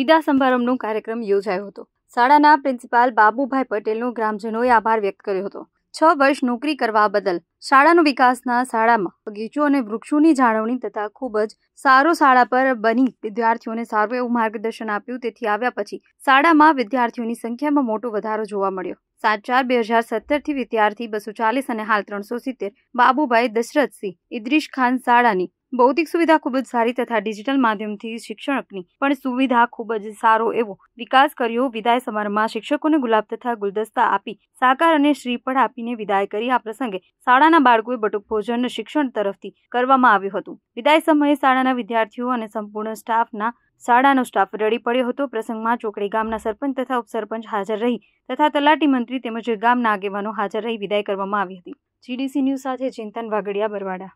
વિદા સમારંભનો કાર્યક્રમ યોજાયો હતો શાળાના પ્રિન્સિપાલ બાબુભાઈ પટેલનો ગ્રામજનોએ આભાર વ્યક્ત કર્યો હતો છ વર્ષ નોકરી કરવા બદલ શાળાનો વિકાસના શાળામાં બગીચો અને વૃક્ષોની જાળવણી તથા ખૂબ જ સારો શાળા પર બની વિદ્યાર્થીઓને સારું એવું માર્ગદર્શન આપ્યું તેથી આવ્યા પછી શાળામાં વિદ્યાર્થીઓની સંખ્યામાં મોટો વધારો જોવા મળ્યો સાત ચાર બે હજાર સત્તરથી વિદ્યાર્થી બસો ચાલીસ અને હાલ ત્રણસો સિત્તેર બાબુભાઈ દશરથસિંહ ઇદ્રીશ ખાન શાળાની ભૌતિક સુવિધા ખૂબ જ સારી તથા ડિજિટલ માધ્યમથી શિક્ષણની પણ સુવિધા ખૂબ જ સારો એવો વિકાસ કર્યો વિદાય સમારંભમાં શિક્ષકોને ગુલાબ તથા ગુલદસ્તા આપી સાકાર અને શ્રીફળ આપીને વિદાય કરી આ પ્રસંગે શાળાના બાળકોએ બટુક ભોજન શિક્ષણ તરફથી કરવામાં આવ્યું હતું વિદાય સમયે શાળાના વિદ્યાર્થીઓ અને સંપૂર્ણ સ્ટાફના શાળાનો સ્ટાફ રડી પડ્યો હતો પ્રસંગમાં ચોકડી ગામના સરપંચ તથા ઉપસરપંચ હાજર રહી તથા તલાટી મંત્રી તેમજ ગામના આગેવાનો હાજર રહી વિદાય કરવામાં આવી હતી જીડીસી ન્યૂઝ સાથે ચિંતન વાગડિયા બરવાડા